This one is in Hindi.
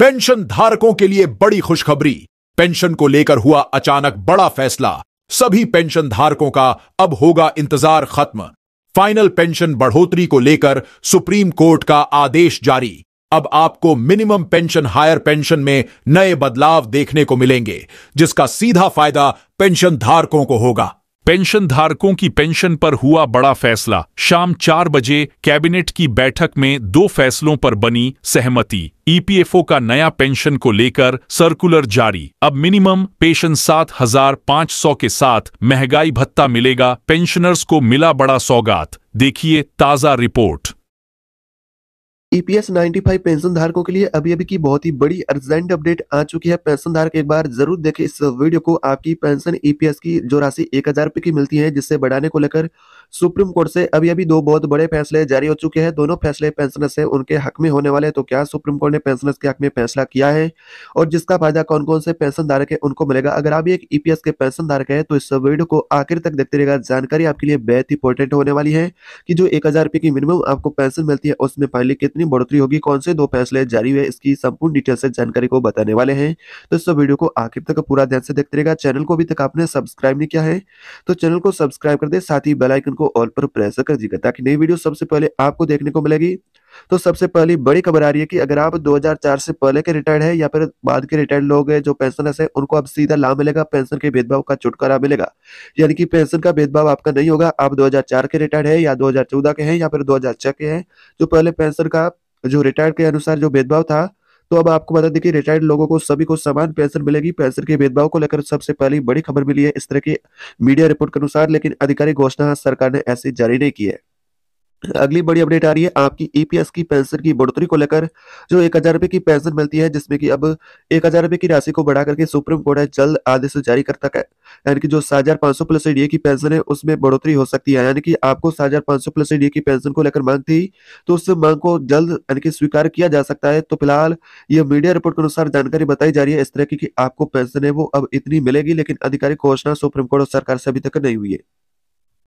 पेंशन धारकों के लिए बड़ी खुशखबरी पेंशन को लेकर हुआ अचानक बड़ा फैसला सभी पेंशन धारकों का अब होगा इंतजार खत्म फाइनल पेंशन बढ़ोतरी को लेकर सुप्रीम कोर्ट का आदेश जारी अब आपको मिनिमम पेंशन हायर पेंशन में नए बदलाव देखने को मिलेंगे जिसका सीधा फायदा पेंशन धारकों को होगा पेंशन धारकों की पेंशन पर हुआ बड़ा फैसला शाम चार बजे कैबिनेट की बैठक में दो फैसलों पर बनी सहमति ईपीएफओ का नया पेंशन को लेकर सर्कुलर जारी अब मिनिमम पेंशन सात हजार पाँच सौ के साथ महंगाई भत्ता मिलेगा पेंशनर्स को मिला बड़ा सौगात देखिए ताजा रिपोर्ट ईपीएस e 95 पेंशन धारकों के लिए अभी अभी की बहुत ही बड़ी अर्जेंट अपडेट आ चुकी है पेंशन धारक एक बार जरूर देखें इस वीडियो को आपकी पेंशन ईपीएस e की जो राशि एक हजार रुपए की मिलती है जिससे बढ़ाने को लेकर सुप्रीम कोर्ट से अभी अभी दो बहुत बड़े फैसले जारी हो चुके हैं दोनों फैसले पेंशनर्स है उनके हक में होने वाले तो क्या सुप्रीम कोर्ट ने पेंशनर्स के हक में फैसला किया है और जिसका फायदा कौन कौन से पेंशन धारक है उनको मिलेगा अगर आप एक ईपीएस e के पेंशन धारक है तो इस वीडियो को आखिर तक देखते रहेगा जानकारी आपके लिए बेहद इंपॉर्टेंट होने वाली है कि जो एक हजार की मिनिमम आपको पेंशन मिलती है उसमें पहले कितनी कितनी बढ़ोतरी होगी कौन से दो फैसले जारी हुए इसकी संपूर्ण डिटेल से जानकारी को बताने वाले हैं तो इस वीडियो को आखिर तक पूरा ध्यान से देखते रहेगा चैनल को अभी तक आपने सब्सक्राइब नहीं किया है तो चैनल को सब्सक्राइब कर दे साथ ही बेलाइकन को ऑल पर प्रेस कर दीजिएगा ताकि नई वीडियो सबसे पहले आपको देखने को मिलेगी तो सबसे पहली बड़ी खबर आ रही है कि अगर आप 2004 से पहले के रिटायर्ड है या फिर बाद के रिटायर्ड लोग हैं जो पेंशनर्स हैं उनको अब सीधा लाभ मिलेगा पेंशन के भेदभाव का छुटकारा मिलेगा यानी कि पेंशन का भेदभाव आपका नहीं होगा आप 2004 के रिटायर्ड है या 2014 के हैं या फिर दो के हैं जो पहले पेंशन का जो रिटायर्ड के अनुसार जो भेदभाव था तो अब आपको बता दें कि रिटायर्ड लोगों को सभी को समान पेंशन मिलेगी पेंशन के भेदभाव को लेकर सबसे पहली बड़ी खबर मिली है इस तरह की मीडिया रिपोर्ट के अनुसार लेकिन आधिकारिक घोषणा सरकार ने ऐसी जारी नहीं की है अगली बड़ी अपडेट आ रही है आपकी ईपीएस e की पेंशन की बढ़ोतरी को लेकर जो एक हजार रुपए की पेंशन मिलती है जिसमें कि अब एक हजार रुपए की राशि को बढ़ा करके सुप्रीम कोर्ट ने जल्द आदेश जारी करता है यानी कि जो सात हजार पांच सौ प्लस एडीए की पेंशन है उसमें बढ़ोतरी हो सकती है यानी कि आपको सात हजार पांच सौ प्लस एडीए की पेंशन को लेकर मांग थी तो उस मांग को जल्द यानी कि स्वीकार किया जा सकता है तो फिलहाल ये मीडिया रिपोर्ट के अनुसार जानकारी बताई जा रही है इस तरह की आपको पेंशन है वो अब इतनी मिलेगी लेकिन आधिकारिक घोषणा सुप्रीम कोर्ट और सरकार से अभी तक नहीं हुई है